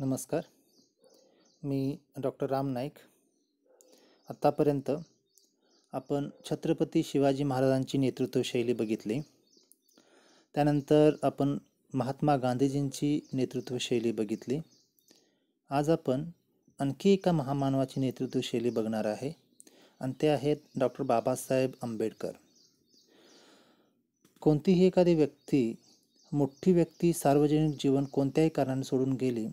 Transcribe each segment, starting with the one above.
नमस्कार मी डॉक्टर राम नाईक आत्तापर्यंत आपण छत्रपती शिवाजी महाराजांची नेतृत्वशैली बघितली त्यानंतर आपण महात्मा गांधीजींची नेतृत्वशैली बघितली आज आपण आणखी एका महामानवाची नेतृत्वशैली बघणार आहे आणि ते आहेत डॉक्टर बाबासाहेब आंबेडकर कोणतीही एखादी व्यक्ती मोठी व्यक्ती सार्वजनिक जीवन कोणत्याही कारणाने सोडून गेली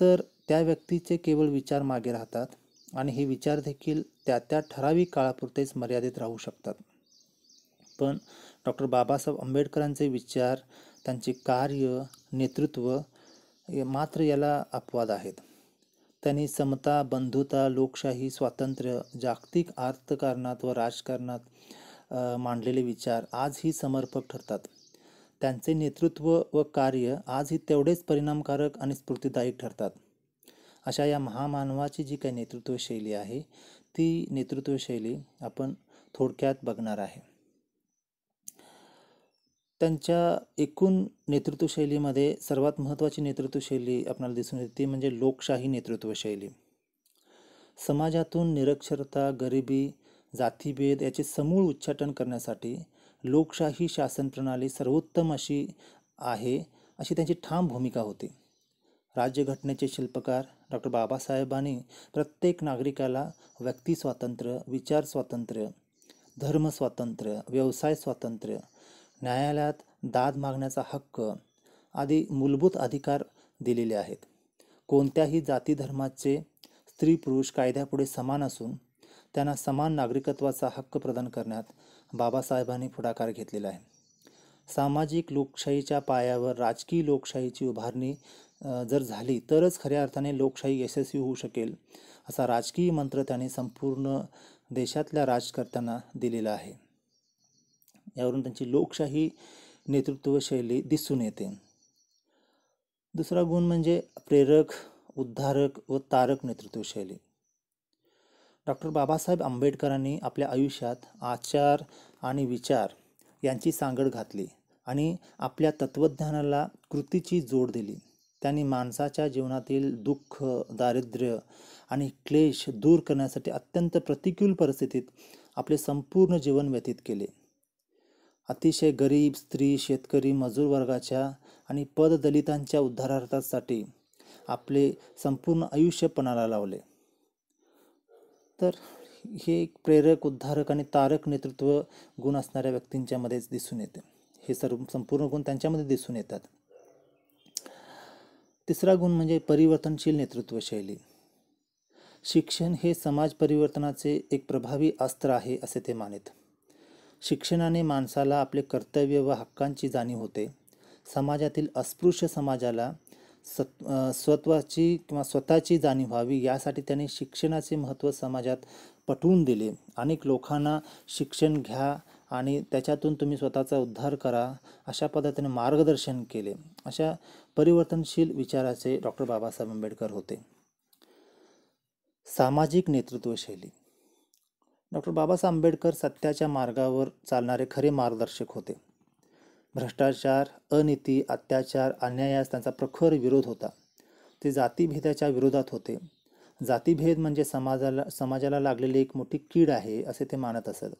तर त्या व्यक्तीचे केवळ विचार मागे राहतात आणि हे विचार देखील त्या त्या ठराविक काळापुरतेच मर्यादित राहू शकतात पण डॉक्टर बाबासाहेब आंबेडकरांचे विचार त्यांचे कार्य नेतृत्व मात्र याला अपवाद आहेत त्यांनी समता बंधुता लोकशाही स्वातंत्र्य जागतिक अर्थकारणात व राजकारणात मांडलेले विचार आजही समर्पक ठरतात त्यांचे नेतृत्व व कार्य आजही तेवढेच परिणामकारक आणि स्फूर्तीदायक ठरतात अशा या महामानवाची जी काही नेतृत्वशैली आहे ती नेतृत्वशैली आपण थोडक्यात बघणार आहे त्यांच्या एकूण नेतृत्वशैलीमध्ये सर्वात महत्त्वाची नेतृत्वशैली आपल्याला दिसून येते ती म्हणजे लोकशाही नेतृत्वशैली समाजातून निरक्षरता गरिबी जातीभेद याचे समूळ उच्चाटन करण्यासाठी लोकशाही शासन प्रणाली सर्वोत्तम अशी आहे अशी त्यांची ठाम भूमिका होती राज्यघटनेचे शिल्पकार डॉक्टर बाबासाहेबांनी प्रत्येक नागरिकाला व्यक्ती स्वातंत्र्य विचार स्वातंत्र्य धर्म स्वातंत्र्य व्यवसाय स्वातंत्र्य न्यायालयात दाद मागण्याचा हक्क आदी मूलभूत अधिकार दिलेले आहेत कोणत्याही जाती धर्माचे स्त्री पुरुष कायद्यापुढे समान असून त्यांना समान नागरिकत्वाचा हक्क प्रदान करण्यात बाबासाहेबांनी पुढाकार घेतलेला आहे सामाजिक लोकशाहीच्या पायावर राजकीय लोकशाहीची उभारणी जर झाली तरच खऱ्या अर्थाने लोकशाही यशस्वी होऊ शकेल असा राजकीय मंत्र त्यांनी संपूर्ण देशातल्या राजकर्त्यांना दिलेला आहे यावरून त्यांची लोकशाही नेतृत्व शैली दिसून येते दुसरा गुण म्हणजे प्रेरक उद्धारक व तारक नेतृत्वशैली डॉक्टर बाबासाहेब आंबेडकरांनी आपल्या आयुष्यात आचार आणि विचार यांची सांगड घातली आणि आपल्या तत्त्वज्ञानाला कृतीची जोड दिली त्यांनी माणसाच्या जीवनातील दुःख दारिद्र्य आणि क्लेश दूर करण्यासाठी अत्यंत प्रतिकूल परिस्थितीत आपले संपूर्ण जीवन व्यतीत केले अतिशय गरीब स्त्री शेतकरी मजूर वर्गाच्या आणि पद दलितांच्या उद्धारार्थासाठी आपले संपूर्ण आयुष्य पणाला लावले तर हे एक प्रेरक उद्धारक आणि तारक नेतृत्व गुण असणाऱ्या व्यक्तींच्यामध्येच दिसून येते हे सर्व संपूर्ण गुण त्यांच्यामध्ये दिसून येतात तिसरा गुण म्हणजे परिवर्तनशील नेतृत्व शैली शिक्षण हे समाज परिवर्तनाचे एक प्रभावी अस्त्र आहे असे ते मानेत शिक्षणाने माणसाला आपले कर्तव्य व हक्कांची जाणीव होते समाजातील अस्पृश्य समाजाला सत् स्वत्वाची किंवा स्वतःची जाणीव व्हावी यासाठी त्यांनी शिक्षणाचे महत्त्व समाजात पटवून दिले अनेक लोकांना शिक्षण घ्या आणि त्याच्यातून तुम्ही स्वतःचा उद्धार करा अशा पद्धतीने मार्गदर्शन केले अशा परिवर्तनशील विचाराचे डॉक्टर बाबासाहेब आंबेडकर होते सामाजिक नेतृत्व शैली डॉक्टर बाबासाहेब आंबेडकर सत्याच्या मार्गावर चालणारे खरे मार्गदर्शक होते भ्रष्टाचार अनिती अत्याचार अन्यायास त्यांचा प्रखर विरोध होता ते जातीभेदाच्या विरोधात होते जातीभेद म्हणजे समाजाला समाजाला लागलेली एक मोठी कीड आहे असे ते मानत असत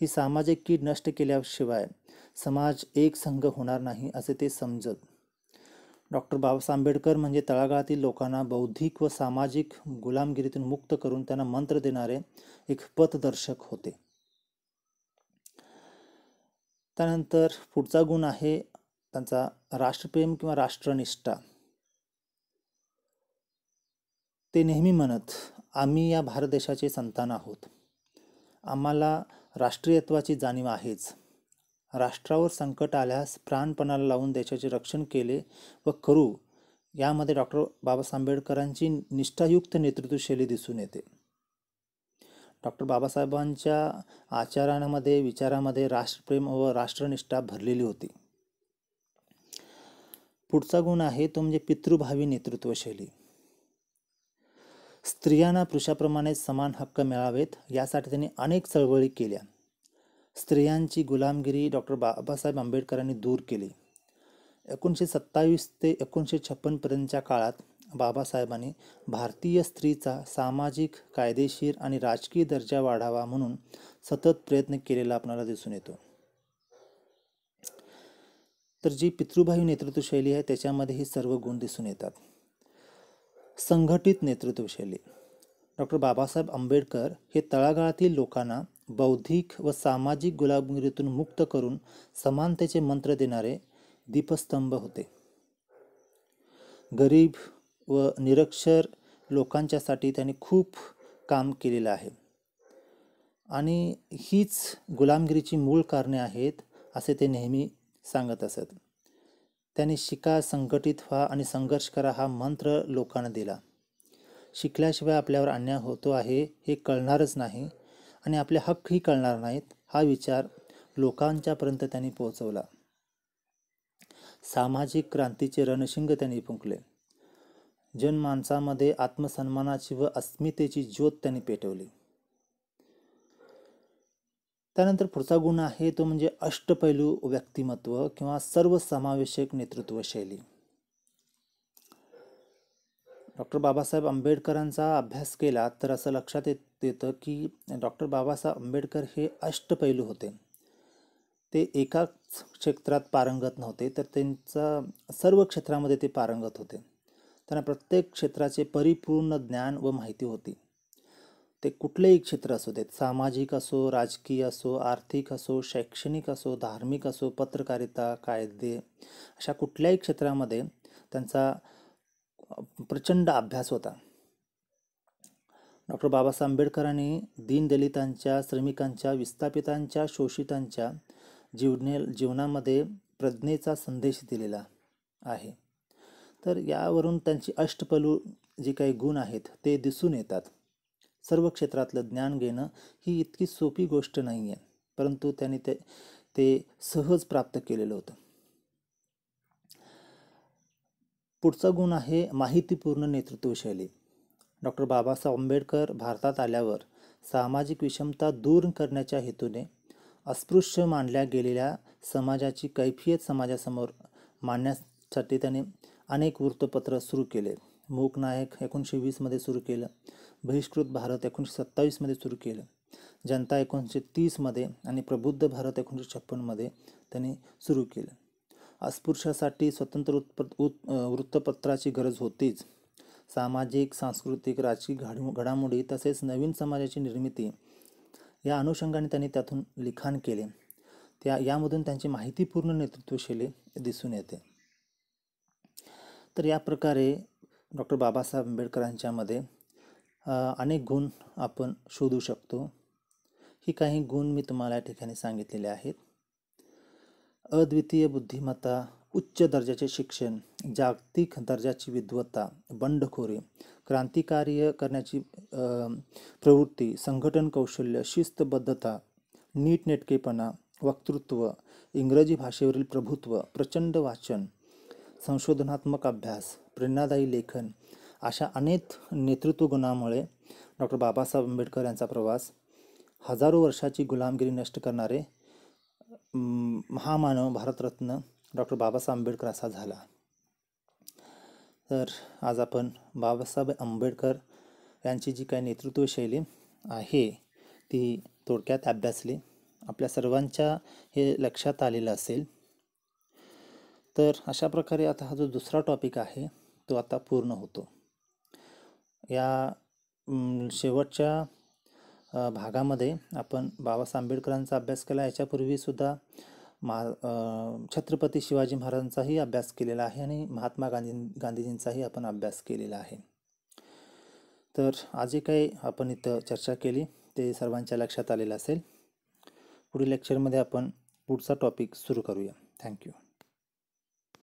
ही सामाजिक कीड नष्ट केल्याशिवाय समाज एक संघ होणार नाही असे ते समजत डॉक्टर बाबासाहेब आंबेडकर म्हणजे तळागाळातील लोकांना बौद्धिक व सामाजिक गुलामगिरीतून मुक्त करून त्यांना मंत्र देणारे एक पथदर्शक होते त्यानंतर पुढचा गुण आहे त्यांचा राष्ट्रप्रेम किंवा राष्ट्रनिष्ठा ते नेहमी म्हणत आम्ही या भारत देशाचे संतान आहोत आम्हाला राष्ट्रीयत्वाची जाणीव आहेच राष्ट्रावर संकट आल्यास प्राणपणाला लावून देशाचे रक्षण केले व करू यामध्ये डॉक्टर बाबासाहेब आंबेडकरांची निष्ठायुक्त नेतृत्वशैली दिसून येते डॉक्टर बाबासाहेबांच्या आचारांमध्ये विचारामध्ये राष्ट्रप्रेम व राष्ट्रनिष्ठा भरलेली होती पुढचा गुण आहे तो म्हणजे पितृभावी नेतृत्वशैली स्त्रियांना पुरुषाप्रमाणे समान हक्क मिळावेत यासाठी त्यांनी अनेक चळवळी केल्या स्त्रियांची गुलामगिरी डॉक्टर बाबासाहेब आंबेडकरांनी दूर केली एकोणीसशे सत्तावीस ते एकोणीसशे छप्पनपर्यंतच्या काळात बाबासाहेबांनी भारतीय स्त्रीचा सामाजिक कायदेशीर आणि राजकीय दर्जा वाढावा म्हणून सतत प्रयत्न केलेला आपल्याला दिसून येतो तर जी पितृभावी नेतृत्वशैली आहे त्याच्यामध्ये हे सर्व गुण दिसून येतात संघटित नेतृत्वशैली डॉक्टर बाबासाहेब आंबेडकर हे तळागाळातील लोकांना बौद्धिक व सामाजिक गुलामगिरीतून मुक्त करून समानतेचे मंत्र देणारे दीपस्तंभ होते गरीब व निरक्षर लोकांच्यासाठी त्यांनी खूप काम केलेलं आहे आणि हीच गुलामगिरीची मूळ कारणे आहेत असे ते नेहमी सांगत असत त्यांनी शिका संघटित व्हा आणि संघर्ष करा हा मंत्र लोकांना दिला शिकल्याशिवाय आपल्यावर अन्याय होतो आहे हे कळणारच नाही आणि आपले हक्कही कळणार नाहीत हा विचार लोकांच्यापर्यंत त्यांनी पोहोचवला सामाजिक क्रांतीचे रणशिंग त्यांनी फुंकले जनमानसामध्ये आत्मसन्मानाची व अस्मितेची ज्योत त्यांनी पेटवली त्यानंतर पुढचा गुण आहे तो म्हणजे अष्टपैलू व्यक्तिमत्व किंवा सर्वसमावेशक नेतृत्व शैली डॉक्टर बाबासाहेब आंबेडकरांचा अभ्यास केला तर असं लक्षात येत येतं की डॉक्टर बाबासाहेब आंबेडकर हे अष्टपैलू होते ते एकाच क्षेत्रात पारंगत नव्हते तर त्यांचा सर्व क्षेत्रामध्ये ते पारंगत होते त्यांना प्रत्येक क्षेत्राचे परिपूर्ण ज्ञान व माहिती होती ते कुठलेही क्षेत्र असू देत सामाजिक असो राजकीय असो आर्थिक असो शैक्षणिक असो धार्मिक असो पत्रकारिता कायदे अशा कुठल्याही क्षेत्रामध्ये त्यांचा प्रचंड अभ्यास होता डॉक्टर बाबासाहेब आंबेडकरांनी दीनदलितांच्या श्रमिकांच्या विस्थापितांच्या शोषितांच्या जीवने जीवनामध्ये प्रज्ञेचा संदेश दिलेला आहे तर यावरून त्यांची अष्टपलू जे काही गुण आहेत ते दिसून येतात सर्व क्षेत्रातलं ज्ञान घेणं ही इतकी सोपी गोष्ट नाही आहे परंतु त्यांनी ते ते सहज प्राप्त केलेलं होतं पुढचा गुण आहे माहितीपूर्ण नेतृत्वशैली डॉक्टर बाबासाहेब आंबेडकर भारतात आल्यावर सामाजिक विषमता दूर करण्याच्या हेतूने अस्पृश्य मानल्या गेलेल्या समाजाची कैफियत समाजासमोर मांडण्यासाठी त्याने अनेक वृत्तपत्र सुरू केले मूक नायक एकोणीसशे वीसमध्ये सुरू केलं बहिष्कृत भारत एकोणीसशे सत्तावीसमध्ये सुरू केलं जनता एकोणीसशे तीसमध्ये आणि प्रबुद्ध भारत एकोणीसशे छप्पनमध्ये त्यांनी सुरू केलं अस्पृश्यासाठी स्वतंत्र उत्प वृत्तपत्राची गरज होतीच सामाजिक सांस्कृतिक राजकीय घडमो घडामोडी तसेच नवीन समाजाची निर्मिती या अनुषंगाने त्यांनी त्यातून लिखाण केले त्या यामधून त्यांची माहितीपूर्ण नेतृत्वशैली दिसून येते तर या प्रकारे डॉक्टर बाबासाहेब आंबेडकरांच्यामध्ये अनेक गुण आपण शोधू शकतो ही काही गुण मी तुम्हाला या ठिकाणी सांगितलेले आहेत अद्वितीय बुद्धिमत्ता उच्च दर्जाचे शिक्षण जागतिक दर्जाची विद्वत्ता बंडखोरी क्रांतिकार्य करण्याची प्रवृत्ती संघटन कौशल्य शिस्तबद्धता नीटनेटकेपणा वक्तृत्व इंग्रजी भाषेवरील प्रभुत्व प्रचंड वाचन संशोधनात्मक अभ्यास प्रेरणादायी लेखन अशा अनेक नेतृत्व गुणामुळे डॉक्टर बाबासाहेब आंबेडकर यांचा प्रवास हजारो वर्षाची गुलामगिरी नष्ट करणारे महामानव भारतरत्न डॉक्टर बाबासाहेब आंबेडकर असा झाला तर आज आपण बाबासाहेब आंबेडकर यांची जी काही नेतृत्व शैली आहे ती थोडक्यात अभ्यासली आपल्या सर्वांच्या हे लक्षात आलेलं असेल तर अशा प्रकारे आता हा जो दुसरा टॉपिक आहे तो आता पूर्ण होतो या शेवटच्या भागामध्ये आपण बाबासाहेब आंबेडकरांचा अभ्यास केला याच्यापूर्वीसुद्धा महा छत्रपती शिवाजी महाराजांचाही अभ्यास केलेला आहे आणि महात्मा गांधी गांधीजींचाही आपण अभ्यास केलेला आहे तर आज जे काही आपण इथं चर्चा केली ते सर्वांच्या लक्षात आलेलं असेल पुढील लेक्चरमध्ये आपण पुढचा टॉपिक सुरू करूया थँक्यू